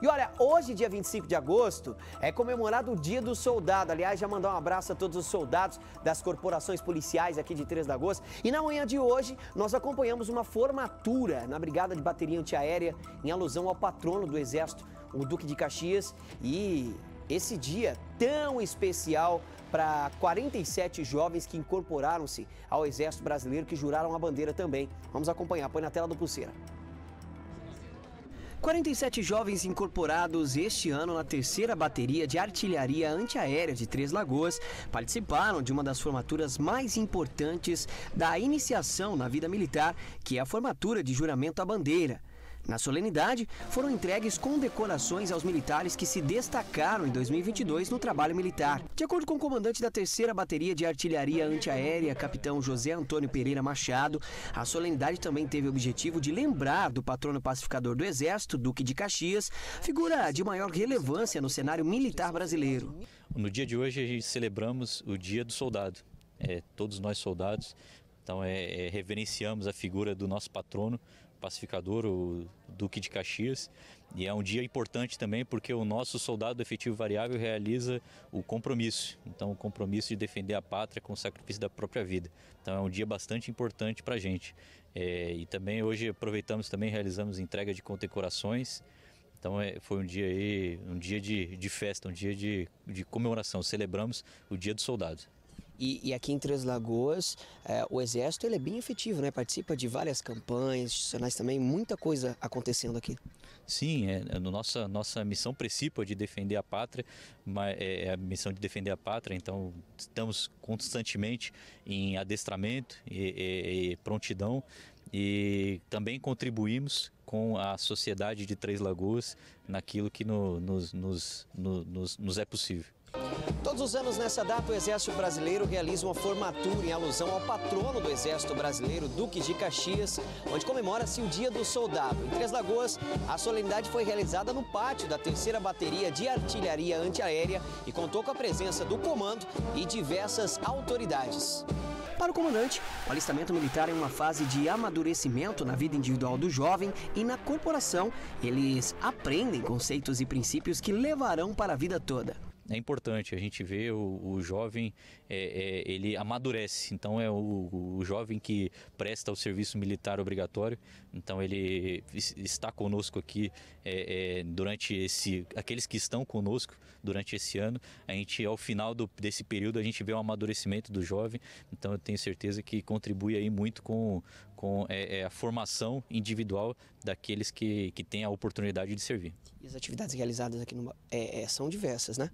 E olha, hoje, dia 25 de agosto, é comemorado o Dia do Soldado. Aliás, já mandar um abraço a todos os soldados das corporações policiais aqui de de Agosto. E na manhã de hoje, nós acompanhamos uma formatura na Brigada de Bateria Antiaérea em alusão ao patrono do Exército, o Duque de Caxias. E esse dia tão especial para 47 jovens que incorporaram-se ao Exército Brasileiro que juraram a bandeira também. Vamos acompanhar, põe na tela do Pulseira. 47 jovens incorporados este ano na terceira bateria de artilharia antiaérea de Três Lagoas participaram de uma das formaturas mais importantes da iniciação na vida militar, que é a formatura de juramento à bandeira. Na solenidade, foram entregues condecorações aos militares que se destacaram em 2022 no trabalho militar. De acordo com o comandante da 3 Bateria de Artilharia Antiaérea, capitão José Antônio Pereira Machado, a solenidade também teve o objetivo de lembrar do patrono pacificador do Exército, Duque de Caxias, figura de maior relevância no cenário militar brasileiro. No dia de hoje, a gente celebramos o Dia do Soldado. É, todos nós soldados, então é, é, reverenciamos a figura do nosso patrono pacificador o Duque de Caxias. E é um dia importante também porque o nosso soldado do efetivo variável realiza o compromisso. Então, o compromisso de defender a pátria com o sacrifício da própria vida. Então, é um dia bastante importante para a gente. É, e também hoje aproveitamos também realizamos entrega de condecorações. Então é, foi um dia aí, um dia de, de festa, um dia de, de comemoração. Celebramos o Dia do Soldado. E, e, aqui em Três Lagoas, é, o Exército ele é bem efetivo, né? participa de várias campanhas institucionais também, muita coisa acontecendo aqui. Sim, é, é no nossa, nossa missão principal é de defender a pátria, é, é a missão de defender a pátria, então estamos constantemente em adestramento e, e, e prontidão e também contribuímos com a sociedade de Três Lagoas naquilo que no, nos, nos, nos, nos é possível. Todos os anos, nessa data, o Exército Brasileiro realiza uma formatura em alusão ao patrono do Exército Brasileiro, Duque de Caxias, onde comemora-se o Dia do Soldado. Em Três Lagoas, a solenidade foi realizada no pátio da terceira bateria de artilharia antiaérea e contou com a presença do comando e diversas autoridades. Para o comandante, o alistamento militar é uma fase de amadurecimento na vida individual do jovem e na corporação. Eles aprendem conceitos e princípios que levarão para a vida toda é importante. A gente vê o, o jovem, é, é, ele amadurece. Então é o, o, jovem que presta o serviço militar obrigatório. Então ele está conosco aqui é, é, durante esse, aqueles que estão conosco durante esse ano. A gente ao final do, desse período a gente vê um amadurecimento do jovem. Então eu tenho certeza que contribui aí muito com com é, é, a formação individual daqueles que, que têm a oportunidade de servir. E as atividades realizadas aqui no, é, é, são diversas, né?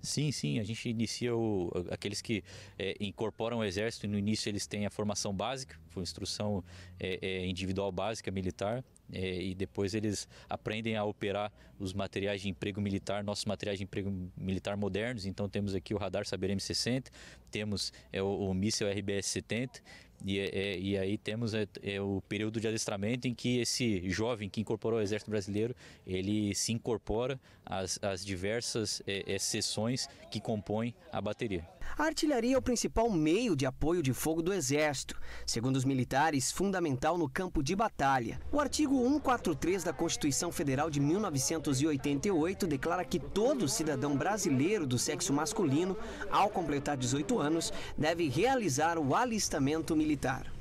Sim, sim, a gente inicia o, aqueles que é, incorporam o exército, no início eles têm a formação básica, instrução é, é, individual básica militar, é, e depois eles aprendem a operar os materiais de emprego militar, nossos materiais de emprego militar modernos, então temos aqui o radar Saber M60, temos é, o, o míssil RBS-70, e, é, é, e, aí temos é, é, o período de adestramento em que esse jovem que incorporou ao Exército Brasileiro, ele se incorpora às, às diversas é, seções que compõem a bateria. A artilharia é o principal meio de apoio de fogo do Exército, segundo os militares, fundamental no campo de batalha. O artigo 143 da Constituição Federal de 1988 declara que todo cidadão brasileiro do sexo masculino, ao completar 18 anos, deve realizar o alistamento militar.